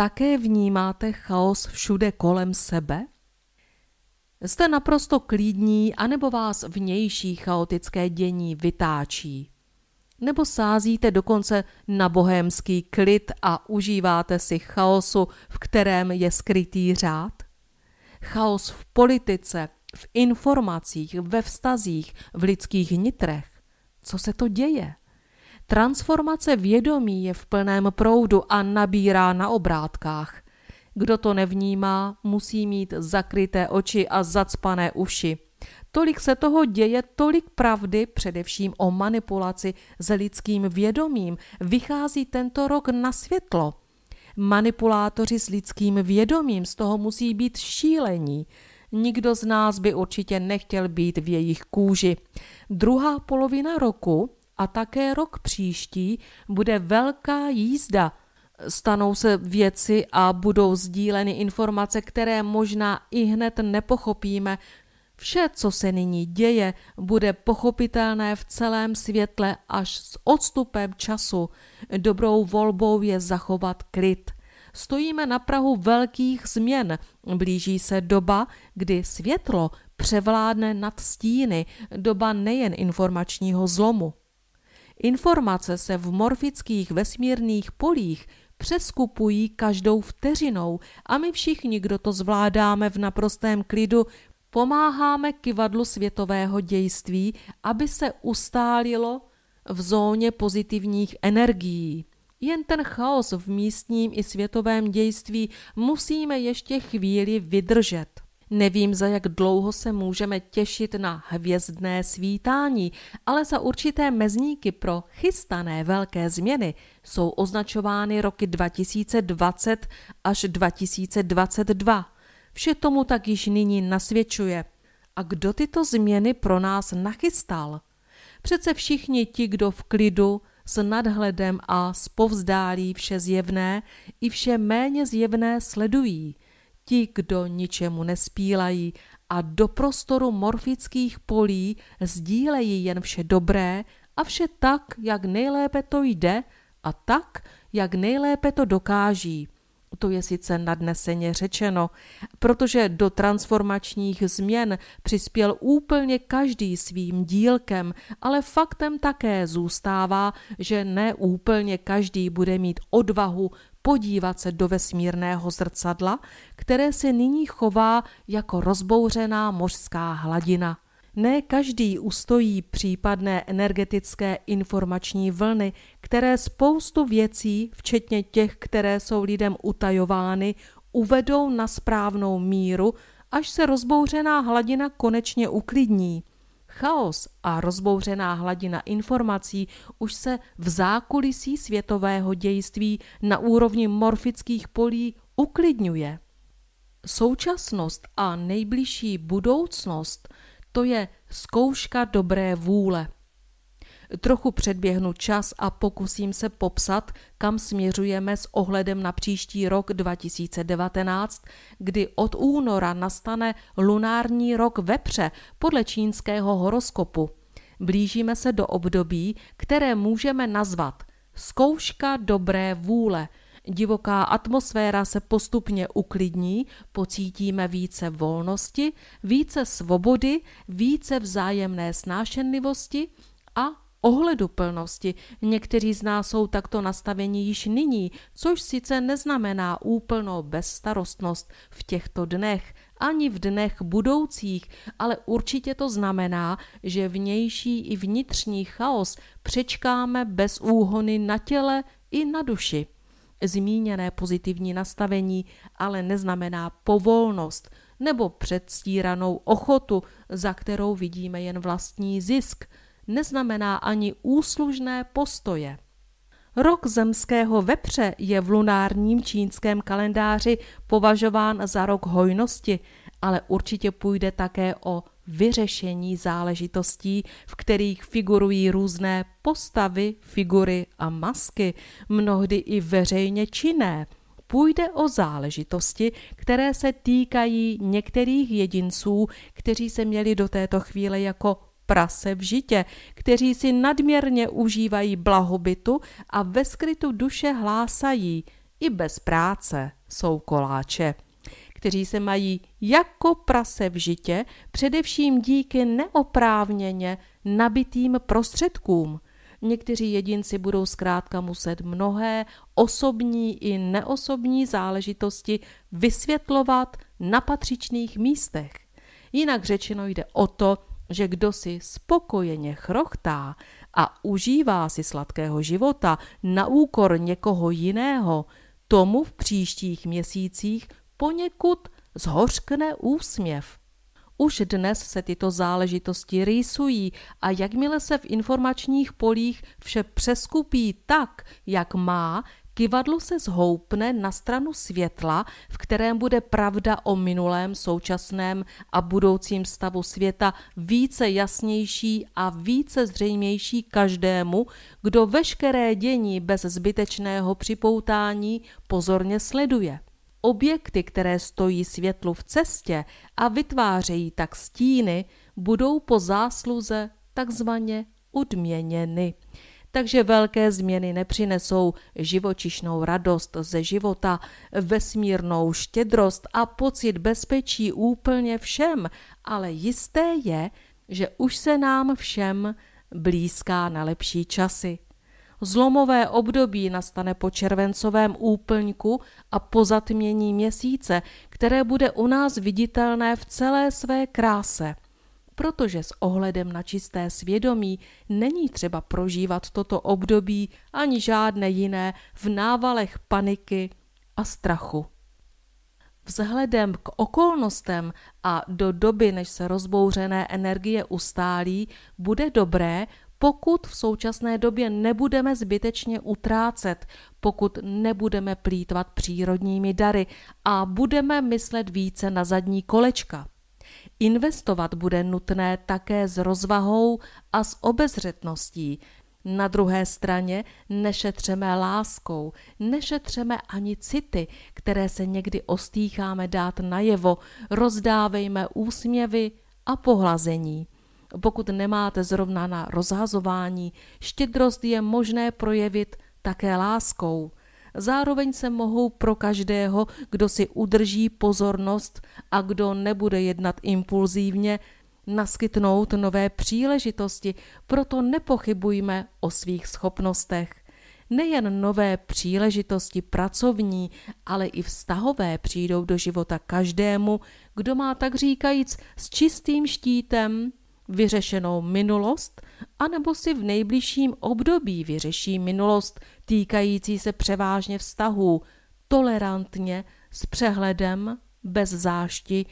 také vnímáte chaos všude kolem sebe? Jste naprosto klidní, anebo vás vnější chaotické dění vytáčí? Nebo sázíte dokonce na bohémský klid a užíváte si chaosu, v kterém je skrytý řád? Chaos v politice, v informacích, ve vztazích, v lidských nitrech. Co se to děje? Transformace vědomí je v plném proudu a nabírá na obrátkách. Kdo to nevnímá, musí mít zakryté oči a zacpané uši. Tolik se toho děje, tolik pravdy, především o manipulaci s lidským vědomím, vychází tento rok na světlo. Manipulátoři s lidským vědomím z toho musí být šílení. Nikdo z nás by určitě nechtěl být v jejich kůži. Druhá polovina roku a také rok příští bude velká jízda. Stanou se věci a budou sdíleny informace, které možná i hned nepochopíme. Vše, co se nyní děje, bude pochopitelné v celém světle až s odstupem času. Dobrou volbou je zachovat klid. Stojíme na prahu velkých změn. Blíží se doba, kdy světlo převládne nad stíny, doba nejen informačního zlomu. Informace se v morfických vesmírných polích přeskupují každou vteřinou a my všichni, kdo to zvládáme v naprostém klidu, pomáháme kivadlu světového dějství, aby se ustálilo v zóně pozitivních energií. Jen ten chaos v místním i světovém dějství musíme ještě chvíli vydržet. Nevím, za jak dlouho se můžeme těšit na hvězdné svítání, ale za určité mezníky pro chystané velké změny jsou označovány roky 2020 až 2022. Vše tomu tak již nyní nasvědčuje. A kdo tyto změny pro nás nachystal? Přece všichni ti, kdo v klidu, s nadhledem a spovzdálí vše zjevné i vše méně zjevné sledují – ti, kdo ničemu nespílají a do prostoru morfických polí sdílejí jen vše dobré a vše tak, jak nejlépe to jde a tak, jak nejlépe to dokáží – to je sice nadneseně řečeno, protože do transformačních změn přispěl úplně každý svým dílkem, ale faktem také zůstává, že ne úplně každý bude mít odvahu podívat se do vesmírného zrcadla, které se nyní chová jako rozbouřená mořská hladina. Ne každý ustojí případné energetické informační vlny, které spoustu věcí, včetně těch, které jsou lidem utajovány, uvedou na správnou míru, až se rozbouřená hladina konečně uklidní. Chaos a rozbouřená hladina informací už se v zákulisí světového dějství na úrovni morfických polí uklidňuje. Současnost a nejbližší budoucnost – to je zkouška dobré vůle. Trochu předběhnu čas a pokusím se popsat, kam směřujeme s ohledem na příští rok 2019, kdy od února nastane lunární rok vepře podle čínského horoskopu. Blížíme se do období, které můžeme nazvat zkouška dobré vůle – Divoká atmosféra se postupně uklidní, pocítíme více volnosti, více svobody, více vzájemné snášenlivosti a ohleduplnosti. Někteří z nás jsou takto nastaveni již nyní, což sice neznamená úplnou bezstarostnost v těchto dnech, ani v dnech budoucích, ale určitě to znamená, že vnější i vnitřní chaos přečkáme bez úhony na těle i na duši. Zmíněné pozitivní nastavení ale neznamená povolnost nebo předstíranou ochotu, za kterou vidíme jen vlastní zisk, neznamená ani úslužné postoje. Rok zemského vepře je v lunárním čínském kalendáři považován za rok hojnosti, ale určitě půjde také o vyřešení záležitostí, v kterých figurují různé postavy, figury a masky, mnohdy i veřejně činné. Půjde o záležitosti, které se týkají některých jedinců, kteří se měli do této chvíle jako prase v žitě, kteří si nadměrně užívají blahobytu a ve skrytu duše hlásají, i bez práce jsou koláče kteří se mají jako prase v žitě, především díky neoprávněně nabitým prostředkům. Někteří jedinci budou zkrátka muset mnohé osobní i neosobní záležitosti vysvětlovat na patřičných místech. Jinak řečeno jde o to, že kdo si spokojeně chrochtá a užívá si sladkého života na úkor někoho jiného, tomu v příštích měsících poněkud zhořkne úsměv. Už dnes se tyto záležitosti rýsují a jakmile se v informačních polích vše přeskupí tak, jak má, kivadlo se zhoupne na stranu světla, v kterém bude pravda o minulém, současném a budoucím stavu světa více jasnější a více zřejmější každému, kdo veškeré dění bez zbytečného připoutání pozorně sleduje. Objekty, které stojí světlu v cestě a vytvářejí tak stíny, budou po zásluze takzvaně odměněny. Takže velké změny nepřinesou živočišnou radost ze života, vesmírnou štědrost a pocit bezpečí úplně všem, ale jisté je, že už se nám všem blízká na lepší časy. Zlomové období nastane po červencovém úplňku a po zatmění měsíce, které bude u nás viditelné v celé své kráse. Protože s ohledem na čisté svědomí není třeba prožívat toto období ani žádné jiné v návalech paniky a strachu. Vzhledem k okolnostem a do doby, než se rozbouřené energie ustálí, bude dobré pokud v současné době nebudeme zbytečně utrácet, pokud nebudeme plítvat přírodními dary a budeme myslet více na zadní kolečka. Investovat bude nutné také s rozvahou a s obezřetností. Na druhé straně nešetřeme láskou, nešetřeme ani city, které se někdy ostýcháme dát najevo, rozdávejme úsměvy a pohlazení. Pokud nemáte zrovna na rozhazování, štědrost je možné projevit také láskou. Zároveň se mohou pro každého, kdo si udrží pozornost a kdo nebude jednat impulzívně, naskytnout nové příležitosti, proto nepochybujme o svých schopnostech. Nejen nové příležitosti pracovní, ale i vztahové přijdou do života každému, kdo má tak říkajíc s čistým štítem vyřešenou minulost, anebo si v nejbližším období vyřeší minulost týkající se převážně vztahů, tolerantně, s přehledem, bez zášti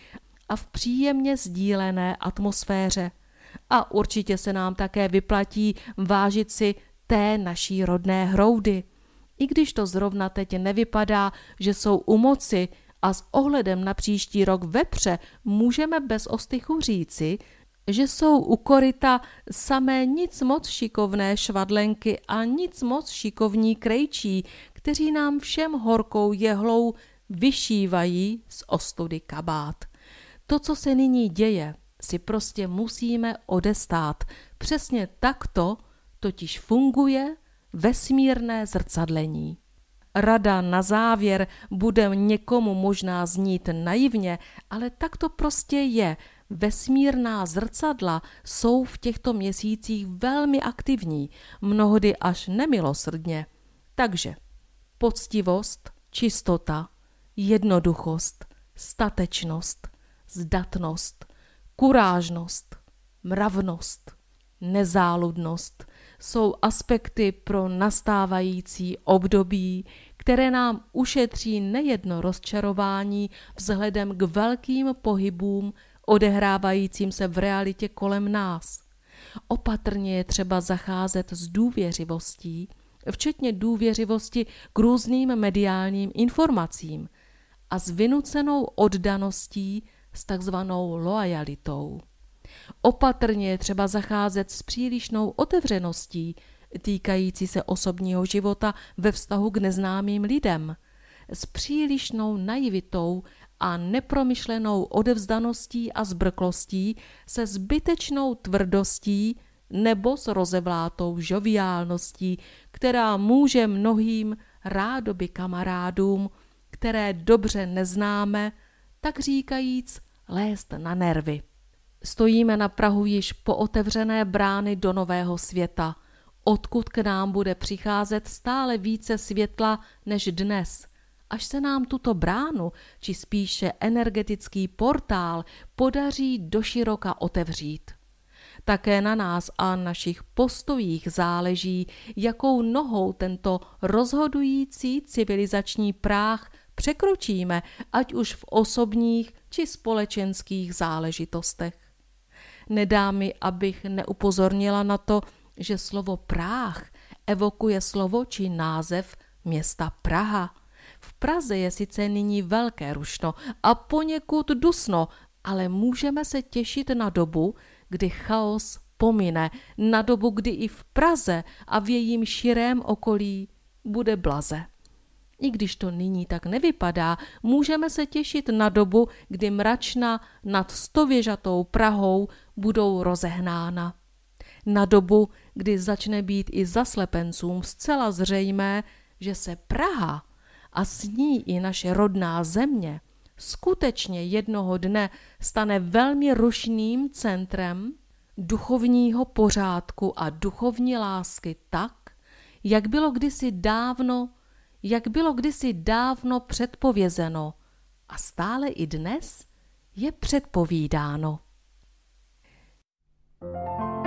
a v příjemně sdílené atmosféře. A určitě se nám také vyplatí vážit si té naší rodné hroudy. I když to zrovna teď nevypadá, že jsou u moci, a s ohledem na příští rok vepře můžeme bez ostychu říci, že jsou u koryta samé nic moc šikovné švadlenky a nic moc šikovní krejčí, kteří nám všem horkou jehlou vyšívají z ostudy kabát. To, co se nyní děje, si prostě musíme odestát. Přesně takto totiž funguje vesmírné zrcadlení. Rada na závěr bude někomu možná znít naivně, ale tak to prostě je – vesmírná zrcadla jsou v těchto měsících velmi aktivní, mnohdy až nemilosrdně. Takže poctivost, čistota, jednoduchost, statečnost, zdatnost, kurážnost, mravnost, nezáludnost jsou aspekty pro nastávající období, které nám ušetří nejedno rozčarování vzhledem k velkým pohybům odehrávajícím se v realitě kolem nás. Opatrně je třeba zacházet s důvěřivostí, včetně důvěřivosti k různým mediálním informacím a s vynucenou oddaností s takzvanou loajalitou. Opatrně je třeba zacházet s přílišnou otevřeností týkající se osobního života ve vztahu k neznámým lidem, s přílišnou naivitou a nepromyšlenou odevzdaností a zbrklostí se zbytečnou tvrdostí nebo s rozevlátou žoviálností, která může mnohým rádoby kamarádům, které dobře neznáme, tak říkajíc lézt na nervy. Stojíme na Prahu již po otevřené brány do nového světa, odkud k nám bude přicházet stále více světla než dnes až se nám tuto bránu, či spíše energetický portál, podaří doširoka otevřít. Také na nás a našich postojích záleží, jakou nohou tento rozhodující civilizační práh překročíme, ať už v osobních či společenských záležitostech. Nedá mi, abych neupozornila na to, že slovo práh evokuje slovo či název města Praha. V Praze je sice nyní velké rušno a poněkud dusno, ale můžeme se těšit na dobu, kdy chaos pomine, na dobu, kdy i v Praze a v jejím širém okolí bude blaze. I když to nyní tak nevypadá, můžeme se těšit na dobu, kdy mračna nad stověžatou Prahou budou rozehnána. Na dobu, kdy začne být i zaslepencům zcela zřejmé, že se Praha a s ní i naše rodná země skutečně jednoho dne stane velmi rušným centrem duchovního pořádku a duchovní lásky tak, jak bylo kdysi dávno, jak bylo kdysi dávno předpovězeno a stále i dnes je předpovídáno. thank you